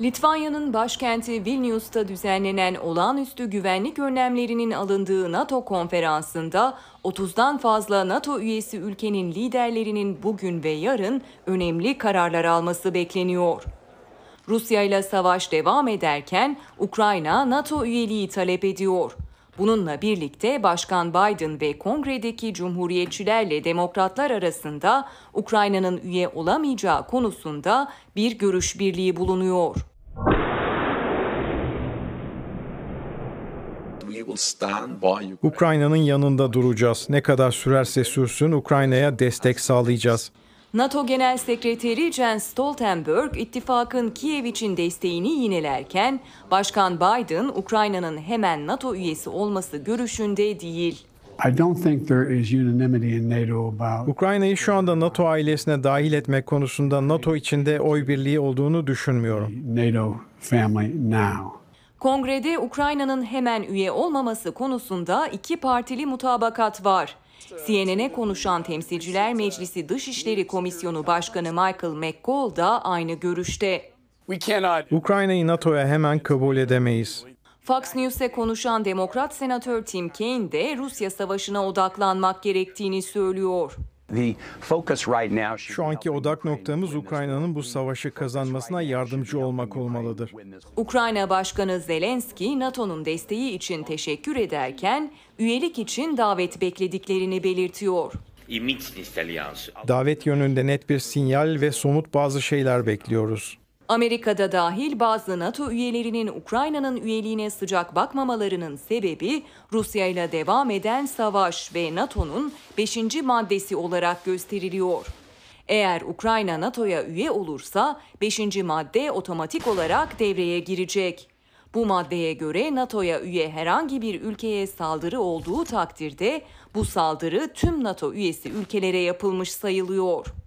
Litvanya'nın başkenti Vilnius'ta düzenlenen olağanüstü güvenlik önlemlerinin alındığı NATO konferansında 30'dan fazla NATO üyesi ülkenin liderlerinin bugün ve yarın önemli kararlar alması bekleniyor. Rusya ile savaş devam ederken Ukrayna NATO üyeliği talep ediyor. Bununla birlikte Başkan Biden ve kongredeki cumhuriyetçilerle demokratlar arasında Ukrayna'nın üye olamayacağı konusunda bir görüş birliği bulunuyor. Ukrayna'nın yanında duracağız. Ne kadar sürerse sürsün Ukrayna'ya destek sağlayacağız. NATO Genel Sekreteri Jens Stoltenberg ittifakın Kiev için desteğini yinelerken Başkan Biden Ukrayna'nın hemen NATO üyesi olması görüşünde değil. Ukrayna'yı şu anda NATO ailesine dahil etmek konusunda NATO içinde oy birliği olduğunu düşünmüyorum. NATO family now. Kongrede Ukrayna'nın hemen üye olmaması konusunda iki partili mutabakat var. CNN'e konuşan Temsilciler Meclisi Dışişleri Komisyonu Başkanı Michael McCall da aynı görüşte. Ukrayna'yı NATO'ya hemen kabul edemeyiz. Fox News'e konuşan Demokrat Senatör Tim Kaine de Rusya savaşına odaklanmak gerektiğini söylüyor. Şu anki odak noktamız Ukrayna'nın bu savaşı kazanmasına yardımcı olmak olmalıdır. Ukrayna Başkanı Zelenski, NATO'nun desteği için teşekkür ederken, üyelik için davet beklediklerini belirtiyor. Davet yönünde net bir sinyal ve somut bazı şeyler bekliyoruz. Amerika'da dahil bazı NATO üyelerinin Ukrayna'nın üyeliğine sıcak bakmamalarının sebebi Rusya ile devam eden savaş ve NATO'nun 5. maddesi olarak gösteriliyor. Eğer Ukrayna NATO'ya üye olursa 5. madde otomatik olarak devreye girecek. Bu maddeye göre NATO'ya üye herhangi bir ülkeye saldırı olduğu takdirde bu saldırı tüm NATO üyesi ülkelere yapılmış sayılıyor.